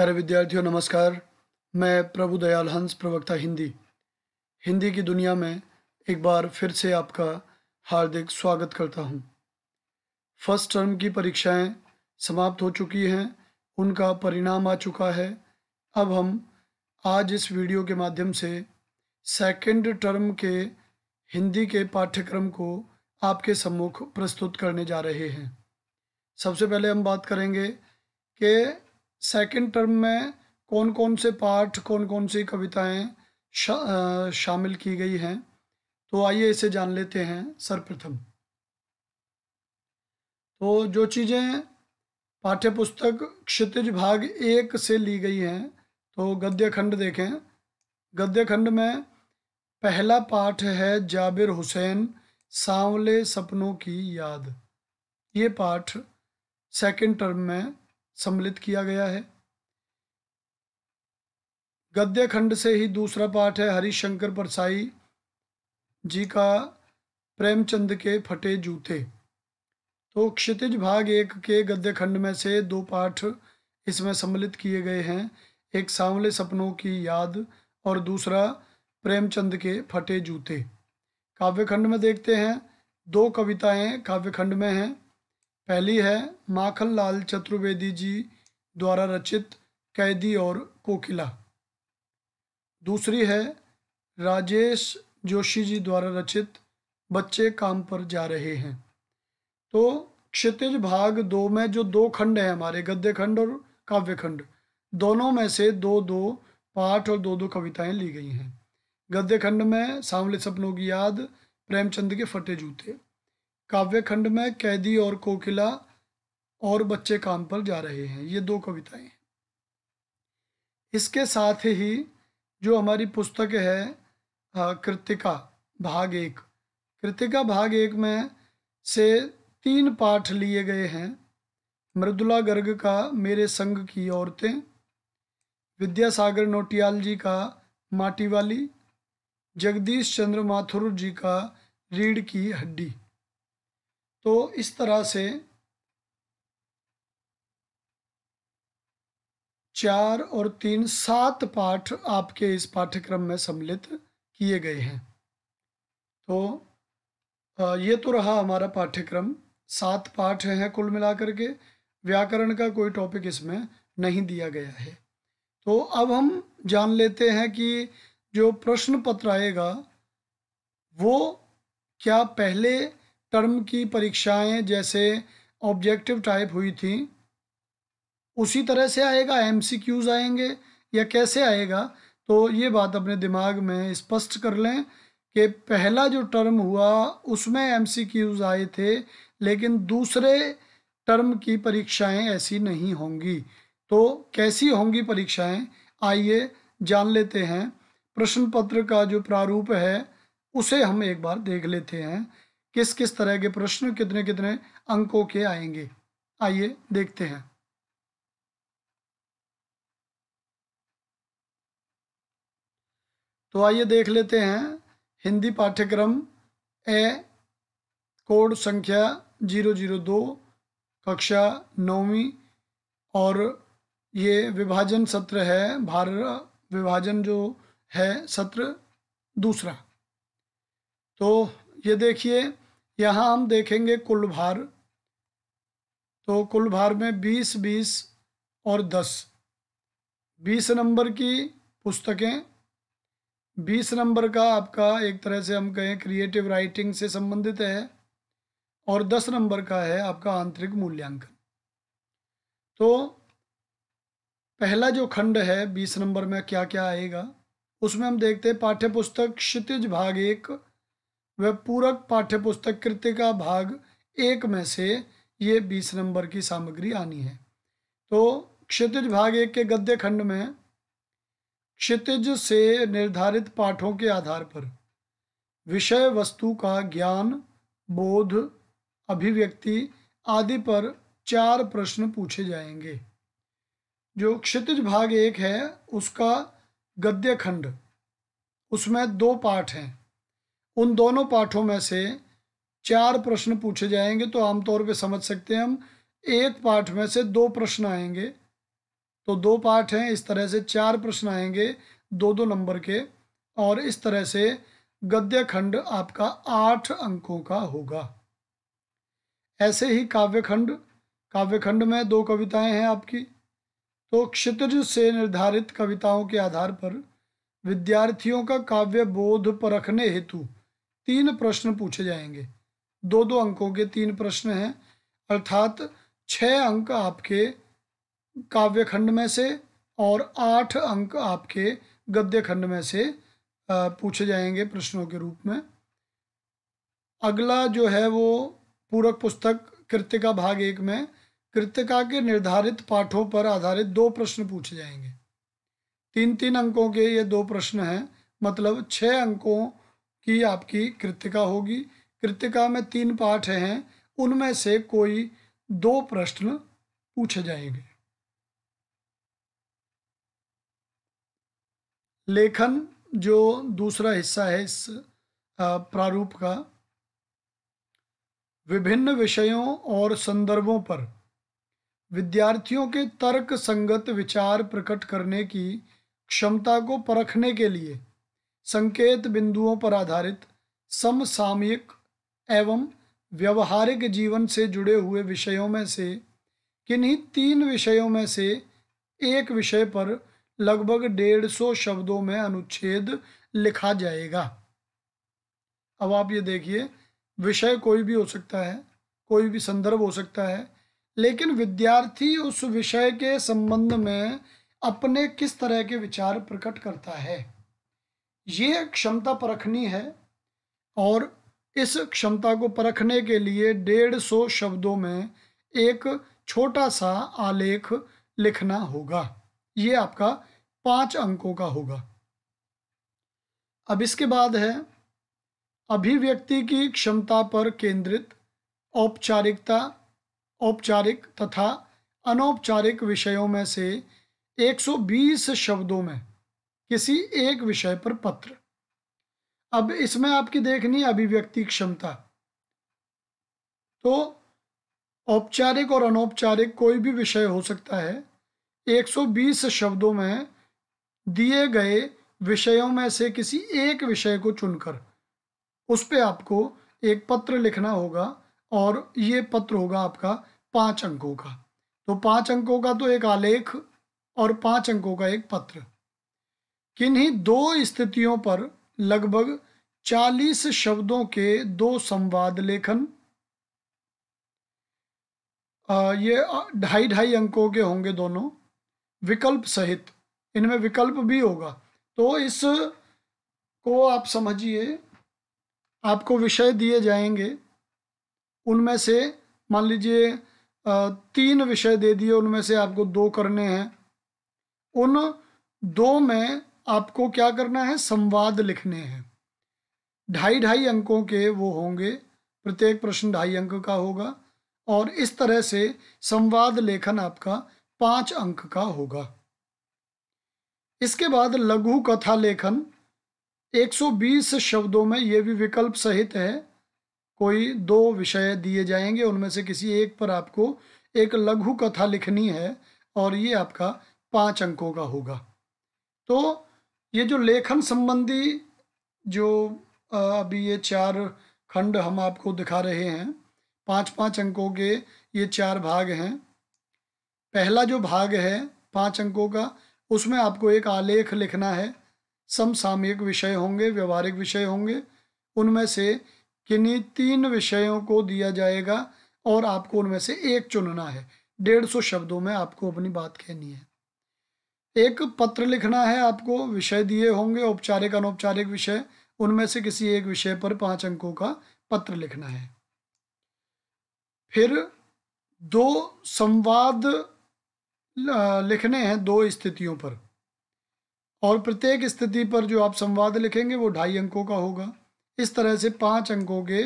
प्यारे विद्यार्थियों नमस्कार मैं प्रभु दयाल हंस प्रवक्ता हिंदी हिंदी की दुनिया में एक बार फिर से आपका हार्दिक स्वागत करता हूं। फर्स्ट टर्म की परीक्षाएं समाप्त हो चुकी हैं उनका परिणाम आ चुका है अब हम आज इस वीडियो के माध्यम से सेकंड टर्म के हिंदी के पाठ्यक्रम को आपके सम्मुख प्रस्तुत करने जा रहे हैं सबसे पहले हम बात करेंगे कि सेकंड टर्म में कौन कौन से पाठ कौन कौन सी कविताएं शा, आ, शामिल की गई हैं तो आइए इसे जान लेते हैं सर्वप्रथम तो जो चीज़ें पाठ्य पुस्तक क्षितिज भाग एक से ली गई हैं तो गद्य खंड देखें गद्य खंड में पहला पाठ है जाबिर हुसैन सांवले सपनों की याद ये पाठ सेकंड टर्म में सम्मिलित किया गया है गद्य खंड से ही दूसरा पाठ है हरिशंकर परसाई जी का प्रेमचंद के फटे जूते तो क्षितिज भाग एक के गद्य खंड में से दो पाठ इसमें सम्मिलित किए गए हैं एक सांवले सपनों की याद और दूसरा प्रेमचंद के फटे जूते काव्य खंड में देखते हैं दो कविताएं काव्य खंड में हैं पहली है माखन लाल चतुर्वेदी जी द्वारा रचित कैदी और कोकिला दूसरी है राजेश जोशी जी द्वारा रचित बच्चे काम पर जा रहे हैं तो क्षितिज भाग दो में जो दो खंड हैं हमारे गद्य खंड और काव्य खंड दोनों में से दो दो पाठ और दो दो कविताएं ली गई हैं गद्य खंड में सांवले सपनों की याद प्रेमचंद के फटे जूते काव्य खंड में कैदी और कोकिला और बच्चे काम पर जा रहे हैं ये दो कविताएं हैं इसके साथ ही जो हमारी पुस्तक है कृतिका भाग एक कृतिका भाग एक में से तीन पाठ लिए गए हैं मृदुला गर्ग का मेरे संग की औरतें विद्यासागर नोटियाल जी का माटी वाली जगदीश चंद्र माथुर जी का रीढ़ की हड्डी तो इस तरह से चार और तीन सात पाठ आपके इस पाठ्यक्रम में सम्मिलित किए गए हैं तो ये तो रहा हमारा पाठ्यक्रम सात पाठ हैं कुल मिलाकर के व्याकरण का कोई टॉपिक इसमें नहीं दिया गया है तो अब हम जान लेते हैं कि जो प्रश्न पत्र आएगा वो क्या पहले टर्म की परीक्षाएं जैसे ऑब्जेक्टिव टाइप हुई थी उसी तरह से आएगा एम आएंगे या कैसे आएगा तो ये बात अपने दिमाग में स्पष्ट कर लें कि पहला जो टर्म हुआ उसमें एम आए थे लेकिन दूसरे टर्म की परीक्षाएं ऐसी नहीं होंगी तो कैसी होंगी परीक्षाएं आइए जान लेते हैं प्रश्न पत्र का जो प्रारूप है उसे हम एक बार देख लेते हैं किस किस तरह के प्रश्न कितने कितने अंकों के आएंगे आइए देखते हैं तो आइए देख लेते हैं हिंदी पाठ्यक्रम ए कोड संख्या जीरो जीरो दो कक्षा नौवीं और ये विभाजन सत्र है भारत विभाजन जो है सत्र दूसरा तो ये देखिए यहाँ हम देखेंगे कुल भार तो कुल भार में बीस बीस और दस बीस नंबर की पुस्तकें बीस नंबर का आपका एक तरह से हम कहें क्रिएटिव राइटिंग से संबंधित है और दस नंबर का है आपका आंतरिक मूल्यांकन तो पहला जो खंड है बीस नंबर में क्या क्या आएगा उसमें हम देखते हैं पाठ्य पुस्तक क्षितिज भाग एक वह पूरक पुस्तक कृत्य का भाग एक में से ये बीस नंबर की सामग्री आनी है तो क्षितिज भाग एक के गद्य खंड में क्षितिज से निर्धारित पाठों के आधार पर विषय वस्तु का ज्ञान बोध अभिव्यक्ति आदि पर चार प्रश्न पूछे जाएंगे जो क्षितिज भाग एक है उसका गद्य खंड उसमें दो पाठ हैं उन दोनों पाठों में से चार प्रश्न पूछे जाएंगे तो आमतौर पे समझ सकते हैं हम एक पाठ में से दो प्रश्न आएंगे तो दो पाठ हैं इस तरह से चार प्रश्न आएंगे दो दो नंबर के और इस तरह से गद्य खंड आपका आठ अंकों का होगा ऐसे ही काव्य खंड काव्य खंड में दो कविताएं हैं आपकी तो क्षितिज से निर्धारित कविताओं के आधार पर विद्यार्थियों का काव्य बोध परखने हेतु तीन प्रश्न पूछे जाएंगे दो दो अंकों के तीन प्रश्न हैं अर्थात छः अंक आपके काव्य खंड में से और आठ अंक आपके गद्य खंड में से पूछे जाएंगे प्रश्नों के रूप में अगला जो है वो पूरक पुस्तक कृतिका भाग एक में कृतिका के निर्धारित पाठों पर आधारित दो प्रश्न पूछे जाएंगे तीन तीन अंकों के ये दो प्रश्न हैं मतलब छः अंकों की आपकी कृतिका होगी कृतिका में तीन पाठ हैं उनमें से कोई दो प्रश्न पूछे जाएंगे लेखन जो दूसरा हिस्सा है इस प्रारूप का विभिन्न विषयों और संदर्भों पर विद्यार्थियों के तर्क संगत विचार प्रकट करने की क्षमता को परखने के लिए संकेत बिंदुओं पर आधारित समसामयिक एवं व्यवहारिक जीवन से जुड़े हुए विषयों में से किन्हीं तीन विषयों में से एक विषय पर लगभग डेढ़ सौ शब्दों में अनुच्छेद लिखा जाएगा अब आप ये देखिए विषय कोई भी हो सकता है कोई भी संदर्भ हो सकता है लेकिन विद्यार्थी उस विषय के संबंध में अपने किस तरह के विचार प्रकट करता है ये क्षमता परखनी है और इस क्षमता को परखने के लिए डेढ़ सौ शब्दों में एक छोटा सा आलेख लिखना होगा ये आपका पांच अंकों का होगा अब इसके बाद है अभिव्यक्ति की क्षमता पर केंद्रित औपचारिकता औपचारिक तथा अनौपचारिक विषयों में से 120 शब्दों में किसी एक विषय पर पत्र अब इसमें आपकी देखनी अभिव्यक्ति क्षमता तो औपचारिक और अनौपचारिक कोई भी विषय हो सकता है 120 शब्दों में दिए गए विषयों में से किसी एक विषय को चुनकर उस पर आपको एक पत्र लिखना होगा और ये पत्र होगा आपका पाँच अंकों का तो पाँच अंकों का तो एक आलेख और पाँच अंकों का एक पत्र किन्हीं दो स्थितियों पर लगभग चालीस शब्दों के दो संवाद लेखन ये ढाई ढाई अंकों के होंगे दोनों विकल्प सहित इनमें विकल्प भी होगा तो इस को आप समझिए आपको विषय दिए जाएंगे उनमें से मान लीजिए तीन विषय दे दिए उनमें से आपको दो करने हैं उन दो में आपको क्या करना है संवाद लिखने हैं ढाई ढाई अंकों के वो होंगे प्रत्येक प्रश्न ढाई अंक का होगा और इस तरह से संवाद लेखन आपका पाँच अंक का होगा इसके बाद लघु कथा लेखन 120 शब्दों में ये भी विकल्प सहित है कोई दो विषय दिए जाएंगे उनमें से किसी एक पर आपको एक लघु कथा लिखनी है और ये आपका पाँच अंकों का होगा तो ये जो लेखन संबंधी जो अभी ये चार खंड हम आपको दिखा रहे हैं पांच पांच अंकों के ये चार भाग हैं पहला जो भाग है पांच अंकों का उसमें आपको एक आलेख लिखना है समसामयिक विषय होंगे व्यवहारिक विषय होंगे उनमें से किन्हीं तीन विषयों को दिया जाएगा और आपको उनमें से एक चुनना है डेढ़ सौ शब्दों में आपको अपनी बात कहनी है एक पत्र लिखना है आपको विषय दिए होंगे औपचारिक अनौपचारिक विषय उनमें से किसी एक विषय पर पांच अंकों का पत्र लिखना है फिर दो संवाद लिखने हैं दो स्थितियों पर और प्रत्येक स्थिति पर जो आप संवाद लिखेंगे वो ढाई अंकों का होगा इस तरह से पांच अंकों के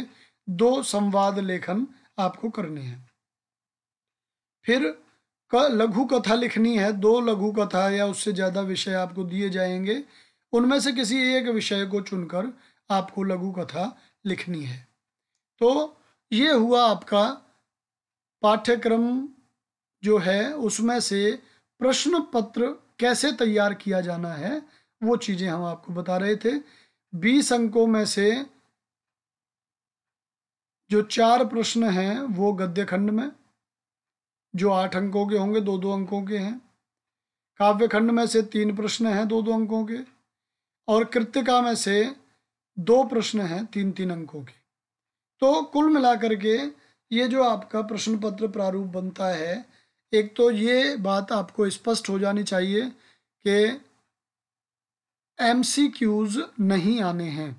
दो संवाद लेखन आपको करने हैं फिर का लघु कथा लिखनी है दो लघु कथा या उससे ज़्यादा विषय आपको दिए जाएंगे उनमें से किसी एक विषय को चुनकर आपको लघु कथा लिखनी है तो ये हुआ आपका पाठ्यक्रम जो है उसमें से प्रश्न पत्र कैसे तैयार किया जाना है वो चीज़ें हम आपको बता रहे थे बीस अंकों में से जो चार प्रश्न हैं वो गद्य खंड में जो आठ अंकों के होंगे दो दो अंकों के हैं काव्य खंड में से तीन प्रश्न हैं दो दो अंकों के और कृतिका में से दो प्रश्न हैं तीन तीन अंकों के तो कुल मिलाकर के ये जो आपका प्रश्न पत्र प्रारूप बनता है एक तो ये बात आपको स्पष्ट हो जानी चाहिए कि एम नहीं आने हैं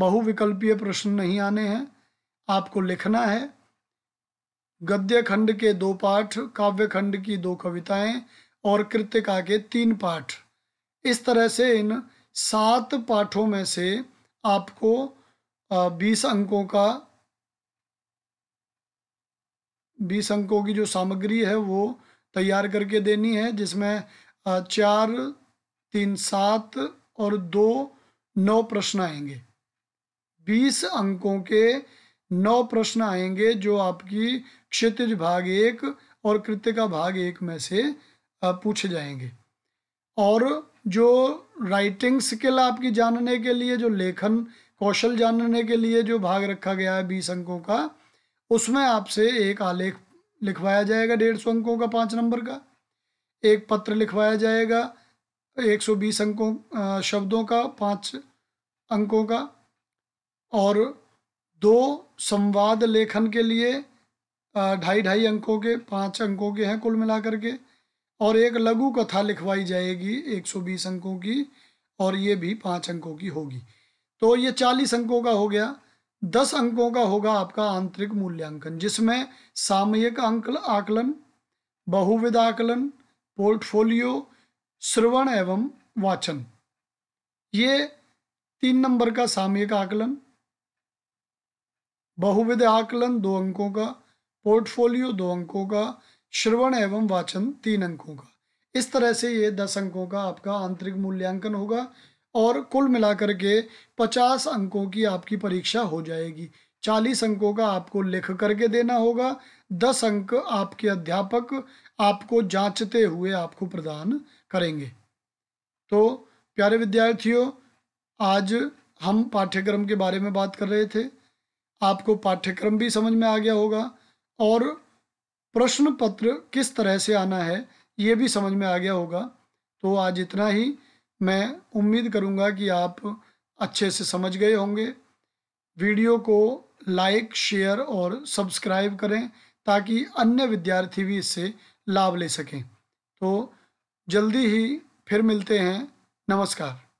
बहुविकल्पीय प्रश्न नहीं आने हैं आपको लिखना है गद्य खंड के दो पाठ काव्य खंड की दो कविताएं और कृतिका के तीन पाठ इस तरह से इन सात पाठों में से आपको बीस अंकों का बीस अंकों की जो सामग्री है वो तैयार करके देनी है जिसमें चार तीन सात और दो नौ प्रश्न आएंगे बीस अंकों के नौ प्रश्न आएंगे जो आपकी क्षितिज भाग एक और कृतिका भाग एक में से पूछे जाएंगे और जो राइटिंग स्किल आपकी जानने के लिए जो लेखन कौशल जानने के लिए जो भाग रखा गया है बीस अंकों का उसमें आपसे एक आलेख लिखवाया जाएगा डेढ़ सौ अंकों का पाँच नंबर का एक पत्र लिखवाया जाएगा एक सौ बीस अंकों शब्दों का पाँच अंकों का और दो संवाद लेखन के लिए ढाई ढाई अंकों के पाँच अंकों के हैं कुल मिलाकर के और एक लघु कथा लिखवाई जाएगी 120 अंकों की और ये भी पाँच अंकों की होगी तो ये 40 अंकों का हो गया दस अंकों का होगा आपका आंतरिक मूल्यांकन जिसमें सामयिक अंक आकलन बहुविध आकलन पोर्टफोलियो श्रवण एवं वाचन ये तीन नंबर का सामयिक आकलन बहुविध आकलन दो अंकों का पोर्टफोलियो दो अंकों का श्रवण एवं वाचन तीन अंकों का इस तरह से ये दस अंकों का आपका आंतरिक मूल्यांकन होगा और कुल मिलाकर के पचास अंकों की आपकी परीक्षा हो जाएगी चालीस अंकों का आपको लिख करके देना होगा दस अंक आपके अध्यापक आपको जांचते हुए आपको प्रदान करेंगे तो प्यारे विद्यार्थियों आज हम पाठ्यक्रम के बारे में बात कर रहे थे आपको पाठ्यक्रम भी समझ में आ गया होगा और प्रश्न पत्र किस तरह से आना है ये भी समझ में आ गया होगा तो आज इतना ही मैं उम्मीद करूँगा कि आप अच्छे से समझ गए होंगे वीडियो को लाइक शेयर और सब्सक्राइब करें ताकि अन्य विद्यार्थी भी इससे लाभ ले सकें तो जल्दी ही फिर मिलते हैं नमस्कार